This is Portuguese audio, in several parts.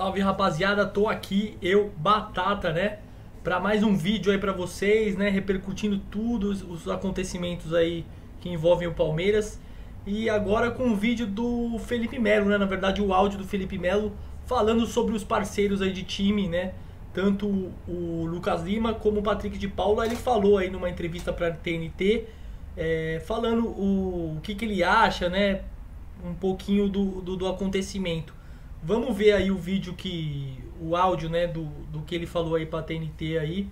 Salve rapaziada, tô aqui, eu, Batata, né? Pra mais um vídeo aí pra vocês, né? Repercutindo todos os acontecimentos aí que envolvem o Palmeiras. E agora com um vídeo do Felipe Melo, né? Na verdade, o áudio do Felipe Melo falando sobre os parceiros aí de time, né? Tanto o Lucas Lima como o Patrick de Paula. Ele falou aí numa entrevista pra TNT, é, falando o, o que, que ele acha, né? Um pouquinho do, do, do acontecimento. Vamos ver aí o vídeo que. o áudio, né, do, do que ele falou aí pra TNT aí,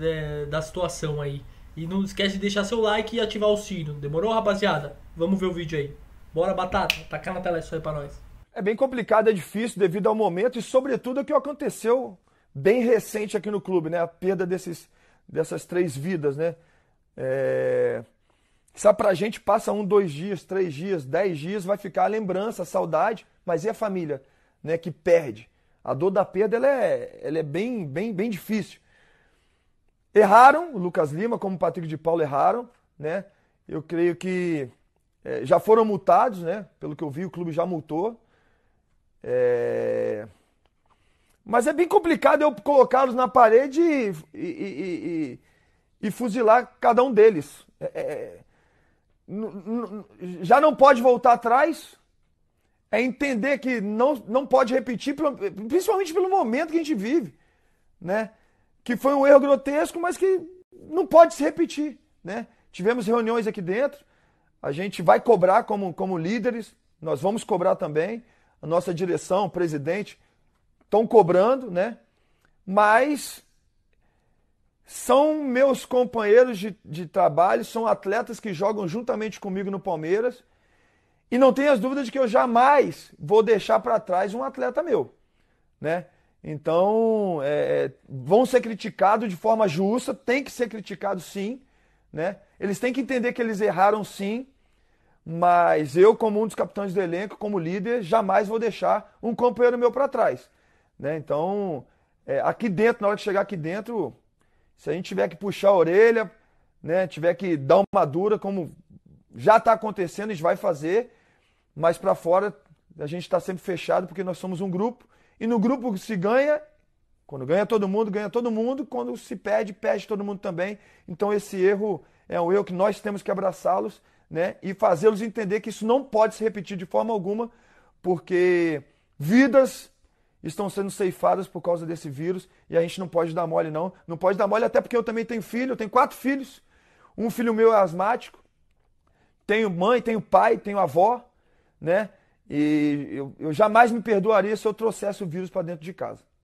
é, da situação aí. E não esquece de deixar seu like e ativar o sino. Demorou, rapaziada? Vamos ver o vídeo aí. Bora, Batata, tacar na tela isso aí pra nós. É bem complicado, é difícil devido ao momento e, sobretudo, é o que aconteceu bem recente aqui no clube, né? A perda desses, dessas três vidas, né? É... Só pra gente passa um, dois dias, três dias, dez dias, vai ficar a lembrança, a saudade, mas e a família? né, que perde. A dor da perda ela é, ela é bem, bem, bem difícil. Erraram, o Lucas Lima, como o Patrick de Paulo erraram, né? Eu creio que é, já foram multados, né? Pelo que eu vi, o clube já multou. É... Mas é bem complicado eu colocá-los na parede e, e, e, e, fuzilar cada um deles. É, é, é já não pode voltar atrás, é entender que não, não pode repetir, principalmente pelo momento que a gente vive, né? Que foi um erro grotesco, mas que não pode se repetir, né? Tivemos reuniões aqui dentro, a gente vai cobrar como, como líderes, nós vamos cobrar também, a nossa direção, o presidente, estão cobrando, né? Mas são meus companheiros de, de trabalho, são atletas que jogam juntamente comigo no Palmeiras, e não tenhas dúvidas de que eu jamais vou deixar para trás um atleta meu, né? Então, é, é, vão ser criticados de forma justa, tem que ser criticado sim, né? Eles têm que entender que eles erraram sim, mas eu, como um dos capitães do elenco, como líder, jamais vou deixar um companheiro meu para trás, né? Então, é, aqui dentro, na hora de chegar aqui dentro, se a gente tiver que puxar a orelha, né, tiver que dar uma dura, como já está acontecendo, a gente vai fazer, mas para fora a gente está sempre fechado porque nós somos um grupo e no grupo se ganha quando ganha todo mundo, ganha todo mundo. Quando se perde, perde todo mundo também. Então esse erro é um erro que nós temos que abraçá-los né? e fazê-los entender que isso não pode se repetir de forma alguma, porque vidas estão sendo ceifadas por causa desse vírus e a gente não pode dar mole, não. Não pode dar mole, até porque eu também tenho filho, eu tenho quatro filhos. Um filho meu é asmático, tenho mãe, tenho pai, tenho avó né? E eu, eu jamais me perdoaria se eu trouxesse o vírus para dentro de casa.